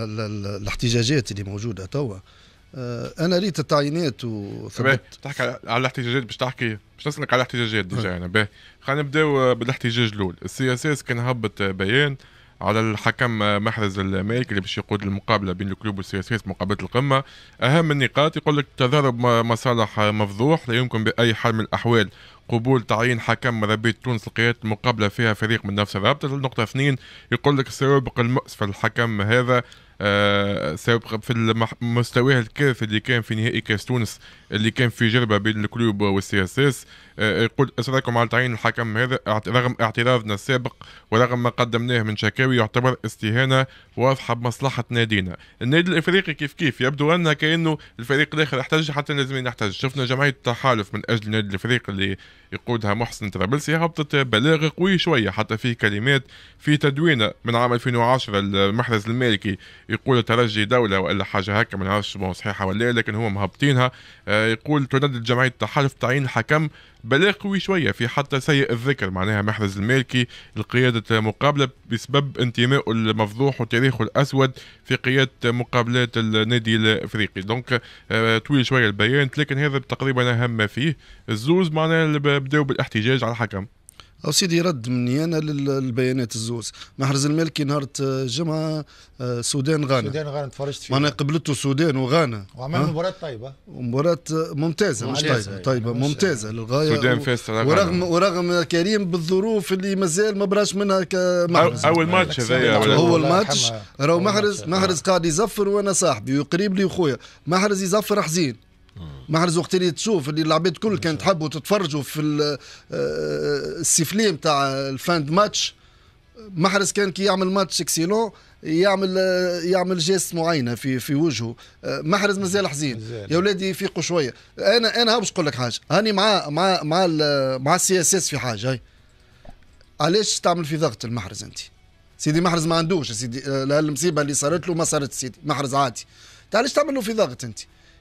الاحتجاجات اللي موجوده توا آه، انا ريت التعيينات وثبت تحكي على الاحتجاجات باش تحكي باش نسالك على الاحتجاجات نعم. ديجا انا يعني. باهي خلينا نبداو آه، بالاحتجاج الاول السي اس اس كان هبط آه، بيان على الحكم محرز المالك اللي باش يقود المقابله بين الكلوب والسياسات مقابله القمه اهم النقاط يقول لك تضارب مصالح مفضوح لا يمكن باي حال من الاحوال قبول تعيين حكم مربية تونس لقيادة المقابلة فيها فريق من نفس الرابطة النقطة اثنين يقول لك السوابق المؤسفة الحكم هذا آه، سابقا في مستواها الكارثي اللي كان في نهائي كاس تونس اللي كان في جربه بين الكلوب والسي اس اس يقول آه، آه، إصراركم على تعيين الحكم هذا رغم اعترافنا السابق ورغم ما قدمناه من شكاوي يعتبر استهانة واضحة بمصلحة نادينا النادي الإفريقي كيف كيف يبدو ان كأنه الفريق الآخر احتج حتى لازم يحتج شفنا جمعية التحالف من أجل النادي الإفريقي اللي يقودها محسن طرابلسي هبطت بلاغ قوي شوية حتى فيه كلمات في تدوينة من عام 2010 المحرز المالكي يقول ترجي دولة وإلا حاجة هكا ما نعرفش صحيحة ولا لكن هو مهبطينها آه، يقول تندد جمعية التحالف تعيين حكم بلاغ قوي شويه في حتى سيء الذكر معناها محرز المالكي لقياده مقابله بسبب انتمائه المفضوح وتاريخه الاسود في قياده مقابلات النادي الافريقي دونك آه، طويل شويه البيان لكن هذا تقريبا اهم ما فيه الزوز معناها بداوا بالاحتجاج على الحكم او سيدي رد مني انا للبيانات الزوز محرز الملكي نهار الجمعه آه، سودان غانا سودان غانا تفرجت فيه معناها قبلته سودان وغانا وعمل مباراه طيبه مباراه آه، ممتازه مش طيبه طيبه ممتازه للغايه السودان فازت ورغم ورغم كريم بالظروف اللي مازال ما براش منها كمحرز اول ماتش هذايا هو الماتش راهو محرز محرز قاعد يزفر وانا صاحبي وقريب لي وخويا محرز يزفر حزين محرز وقت اللي تشوف اللي العباد الكل كانت تحبوا تتفرجوا في آه، السيفلي نتاع الفاند ماتش محرز كان كي يعمل ماتش اكسيلون يعمل آه، يعمل جيست معينه في في وجهه آه، محرز مازال حزين يا ولادي يفيقوا شويه انا انا باش نقول لك حاجه هاني مع مع مع مع السي اس اس في حاجه هاي علاش تعمل في ضغط المحرز انت سيدي محرز ما عندوش سيدي المصيبه اللي صارت له ما صارت سيدي محرز عادي علاش تعمل له في ضغط انت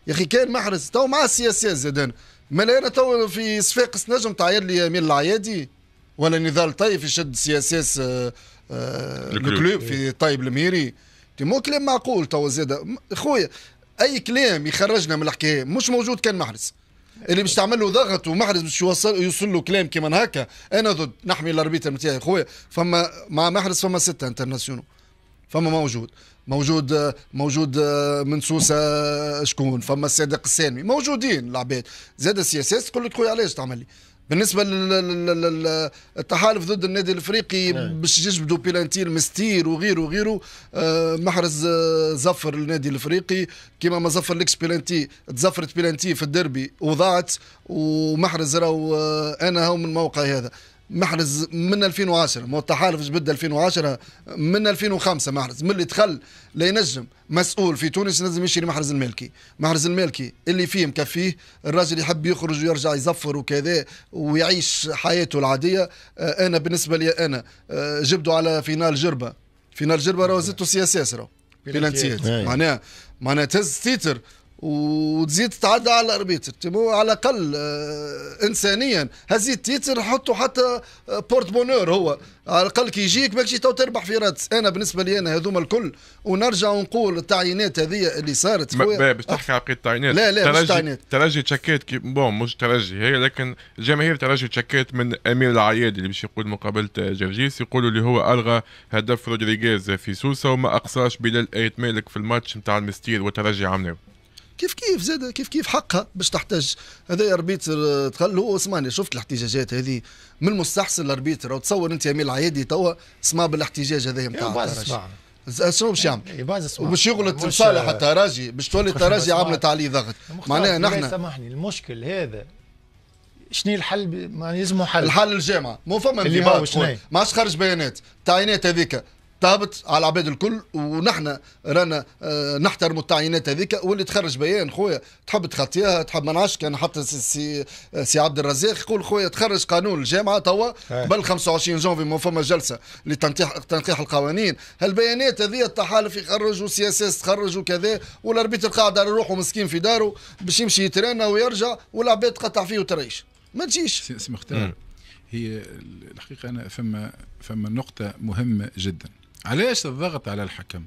يا اخي كان محرز تو مع السياسات زاد مالا انا تو في صفاقس نجم تعيط لي امين العيادي ولا نضال طيف يشد سياسات آه، آه، الكلوب في طيب الميري مو كلام معقول تو زاد خويا اي كلام يخرجنا من الحكايه مش موجود كان محرز اللي باش تعمل له ضغط ومحرز باش يوصل يوصل له كلام كيما هكا انا ضد نحمي الاربيتر نتاعي خويا فما مع محرز فما سته انترناسيونال فما موجود موجود موجود آه، من سوسه آه، شكون فما الصادق السامي موجودين العباد زاد السياسات تقول لك خويا علاش تعمل لي بالنسبه للتحالف ضد النادي الافريقي نعم. باش يجبدوا بيلانتير مستير وغيره وغيره آه، محرز زفر النادي الافريقي كما ما زفر لكش بيلانتي تزفرت بيلانتي في الديربي وضاعت ومحرز راهو انا هو من الموقع هذا محرز من 2010 مو التحالف جبد 2010 من 2005 محرز من اللي دخل لينجم مسؤول في تونس لازم يشري محرز المالكي محرز المالكي اللي فيه مكفيه الراجل يحب يخرج ويرجع يزفر وكذا ويعيش حياته العاديه آه، انا بالنسبه لي انا آه، جبدو على فينال جربه فينال جربه راهو زدتو سي اس اس راهو معناها معناها تهز تيتر وتزيد تتعدى على الاربيتر على الاقل آه، انسانيا هزيت تيتر حطوا حتى آه، بورت بونور هو على الاقل كي يجيك ماكش تو تربح في رادس انا بالنسبه لي انا هذوما الكل ونرجع ونقول التعيينات هذه اللي صارت باش تحكي على بقيه التعيينات لا لا ترجي تشكيت بون مش ترجي هي لكن جماهير ترجي تشكيت من امير العيادي اللي باش يقول مقابله جرجيس يقولوا اللي هو الغى هدف رودريغيز في سوسه وما اقصاش بلال ايت مالك في الماتش نتاع المستير والترجي عمناوي كيف كيف زاد كيف كيف حقها باش تحتج هذا يا ربيتر آه، تقال له اسمعني شفت الاحتجاجات هذه من المستحسن الاربيتر تصور انت يا ميل عيادي توا سمع بالاحتجاج هذا نتاع آه، شنو باش يعمل؟ إيه، وباش يغلط لصالح التراجي باش تولي التراجي عملت عليه ضغط معناها نحن سامحني المشكل هذا شنو الحل ب... ما يلزمه حل الحل الجامعه مو فما اللي ما عادش خرج بيانات تعينات هذيك طابت على العباد الكل ونحن رانا آه، نحترم التعيينات هذيك واللي تخرج بيان خويا تحب تخطيها تحب ما نعرفش كان حتى سي, سي آه، عبد الرزاق يقول خويا تخرج قانون الجامعه توا قبل إيه. 25 جونفي ما فما جلسه لتنقيح تنقيح القوانين هالبيانات هذه التحالف يخرج وسي اس اس تخرج وكذا والاربيت القاعده على روحه مسكين في داره باش يمشي يترنى ويرجع والعباد تقطع فيه وتريش ما تجيش سي مختار هي الحقيقه انا فما فما نقطه مهمه جدا علاش الضغط على الحكم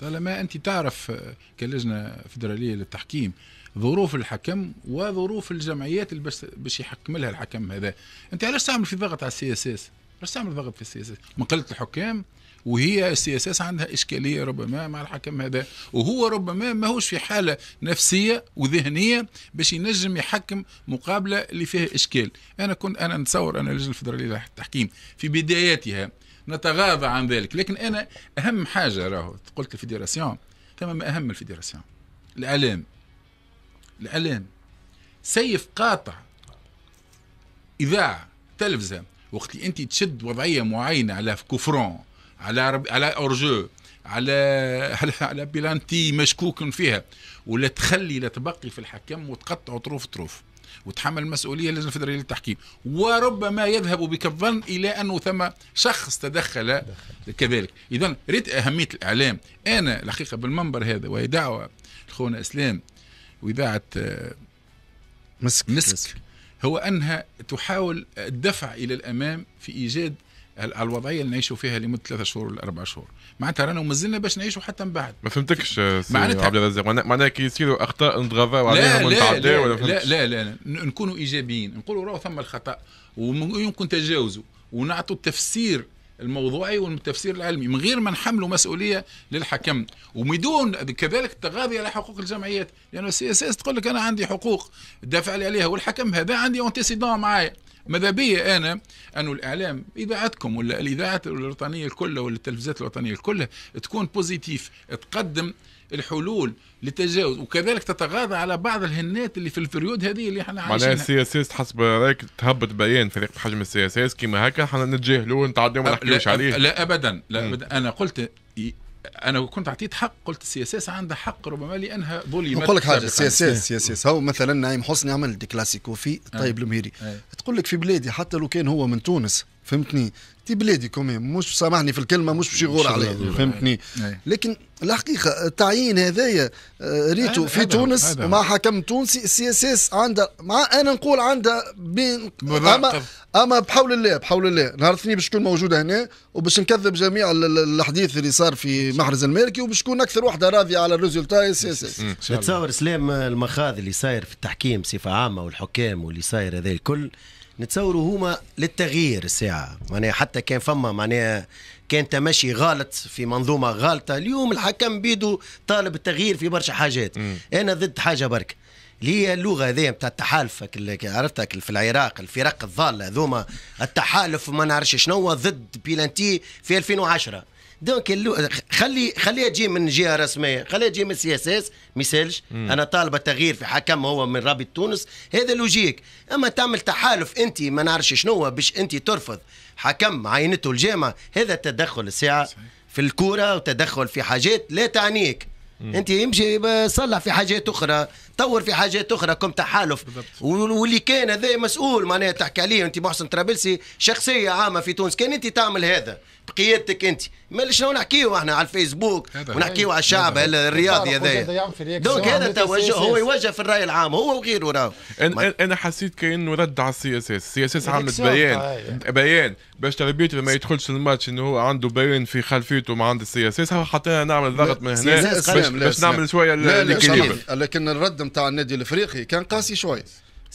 طالما انت تعرف آه، كلجنه فدراليه للتحكيم ظروف الحكم وظروف الجمعيات اللي باش يحكم لها الحكم هذا انت علاش تعمل في ضغط على السي اس اس باش تعمل ضغط في السياسات مقالة الحكام وهي السياسات عندها إشكالية ربما مع الحكم هذا وهو ربما ماهوش في حالة نفسية وذهنية باش ينجم يحكم مقابلة اللي فيها إشكال أنا كنت أنا نتصور أنا اللجنة الفدرالية للتحكيم في بداياتها نتغاضى عن ذلك لكن أنا أهم حاجة راهو قلت الفيدراسيون ثم ما أهم الفيدراسيون الإعلام الإعلام سيف قاطع إذاعة تلفزة وقت اللي انت تشد وضعيه معينه على كوفرون على رب... على اورجو على على على بلانتي مشكوك فيها ولا تخلي لا تبقي في الحكم وتقطع طروف طروف وتحمل المسؤوليه لجنه الفدراليه للتحكيم وربما يذهب بك الظن الى انه ثم شخص تدخل كذلك اذا ريت اهميه الاعلام انا الحقيقه بالمنبر هذا وهي دعوه اخونا اسلام واذاعه آه، مسك, مسك. مسك. هو أنها تحاول الدفع إلى الأمام في إيجاد الوضعيه اللي نعيشوا فيها لمده ثلاثة شهور ولا أربع شهور معناتها رانا ومازلنا باش نعيشوا حتى من بعد ما فهمتكش معناتها عبد الرزاق معناتها كي يصيروا اخطاء نتغاضى عليهم لا ولا لا, ولا لا, لا لا لا نكونوا ايجابيين نقولوا راهو ثم الخطا ويمكن تجاوزه ونعطوا تفسير الموضوعي والتفسير العلمي من غير ما نحملوا مسؤوليه للحكم ومدون كذلك التغاضي على حقوق الجمعيات لانه السياسات تقول لك انا عندي حقوق دافع لي عليها والحكم هذا عندي اونتيسيدون معايا ماذا بي انا انه الاعلام اذاعتكم ولا الاذاعات الوطنيه الكلها ولا التلفزيونات الوطنيه الكلها تكون بوزيتيف تقدم الحلول لتجاوز وكذلك تتغاضى على بعض الهنات اللي في البريود هذه اللي احنا عايشينها معناها السي اس اس حسب رايك تهبط بيان فريق بحجم السي اس اس كيما هكا احنا نتجاهلوه ونتعداو أه، ما نحكيوش عليه لا ابدا لا ابدا انا قلت انا كنت اعطيت حق قلت السي اس اس عندها حق ربما لانها ظلمت نقول لك حاجه السي اس اس السي اس اس هو مثلا نعيم حسني عمل دي كلاسيكو في آه. طيب المهيري آه. تقول لك في بلادي حتى لو كان هو من تونس فهمتني تي بلادي كومي مش سامحني في الكلمه مش باش يغور عليا فهمتني آه. لكن الحقيقه التعيين هذايا ريتو في تونس مع حكم تونسي السي اس اس عندها مع انا نقول عندها بين اما بحول الله بحول الله نهار الاثنين باش تكون موجوده هنا وباش نكذب جميع الحديث اللي صار في محرز المالكي وباش تكون اكثر وحده راضيه على الريزولتا اس نتصور سلام المخاض اللي صاير في التحكيم بصفه عامه والحكام واللي صاير هذا الكل نتصوروا هما للتغيير الساعه معناها حتى كان فما معناها كان تمشي غلط في منظومه غالطه اليوم الحكم بيدو طالب التغيير في برشا حاجات م. انا ضد حاجه برك اللي هي اللغه هذه نتاع التحالف عرفتك في العراق الفرق الضاله هذوما التحالف ما نعرفش شنو ضد بيلانتي في 2010 دونك خلي خليها تجي من جهه رسميه خليها تجي من سي اس اس ما يسالش انا طالبه تغيير في حكم هو من رابط تونس هذا لوجيك اما تعمل تحالف انت ما نعرفش شنو باش انت ترفض حكم عينته الجامعه هذا تدخل الساعه في الكوره وتدخل في حاجات لا تعنيك انت امشي صلح في حاجات اخرى طور في حاجات اخرى كم تحالف واللي كان هذا مسؤول معناها تحكي عليه انت محسن ترابلسي شخصيه عامه في تونس كان انت تعمل هذا بقيادتك انت ما شنو نحكيو احنا على الفيسبوك ونحكيو على الشعب الرياضي هذا دونك هذا التوجه هو يوجه في الراي العام هو وغيره راه انا, حسيت كانه رد على السي اس اس السي اس اس عملت بيان بيان باش تربيته ما يدخلش الماتش انه هو عنده بيان في خلفيته مع عند السي اس اس حطينا نعمل ضغط من هنا باش, نعم، باش نعمل نعم. شويه لا لا لكن الرد نتاع النادي الافريقي كان قاسي شويه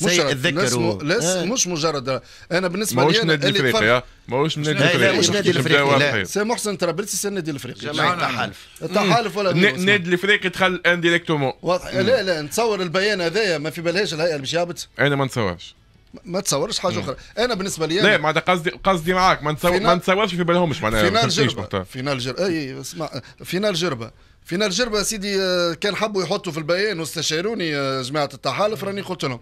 مش اتذكر لا آه. مش مجرد انا بالنسبه لي ماهوش نادي الافريقي آه. ماهوش نادي الافريقي مش نادي الافريقي سي محسن ترابلسي سي النادي الافريقي تحالف تحالف ولا النادي الافريقي دخل انديريكتومون لا لا نتصور البيان هذايا ما في بالهاش الهيئه اللي باش يهبط انا ما نتصورش ما تصورش حاجه اخرى انا بالنسبه لي لا معناتها قصدي قصدي معاك ما نتصورش ما نتصورش في بالهمش معناها فينال جربه فينال جربه اي اسمع فينال جربه في نار جربة سيدي آه، كان حبوا يحطوا في البيان واستشاروني آه، جماعة التحالف راني قلت لهم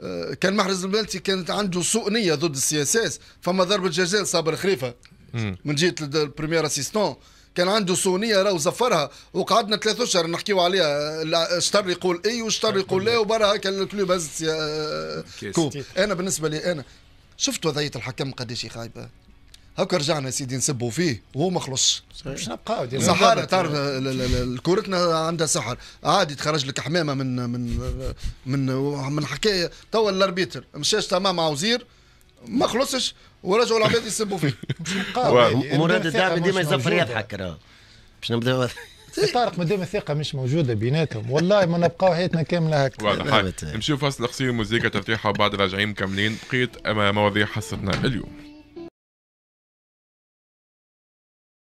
آه، كان محرز البلتي كانت عنده سوء نية ضد السي اس اس فما ضربة جزاء صابر خريفة من جهة البريمير اسيستون كان عنده سونية راه زفرها وقعدنا ثلاث اشهر نحكيو عليها شطر يقول اي وشطر يقول لا وبرا هكا الكلوب هزت كوب انا بالنسبه لي انا شفت وضعيه الحكم قداش خايبه هكا رجعنا سيدي نسبوا فيه وهو ما خلصش باش نبقاو سحر تعرف كورتنا عندها سحر عادي تخرج لك حمامه من من من من حكايه توا الاربيتر مشاش تمام مع وزير ما خلصش ورجعوا العباد يسبوا فيه مراد الدعم ديما يزفر يضحك باش نبداو طارق مادام الثقه مش موجوده بيناتهم والله ما نبقاو حياتنا كامله هكا نمشيو فاصل قصير موزيكا تفتيحه وبعد راجعين مكملين بقيت مواضيع حصتنا اليوم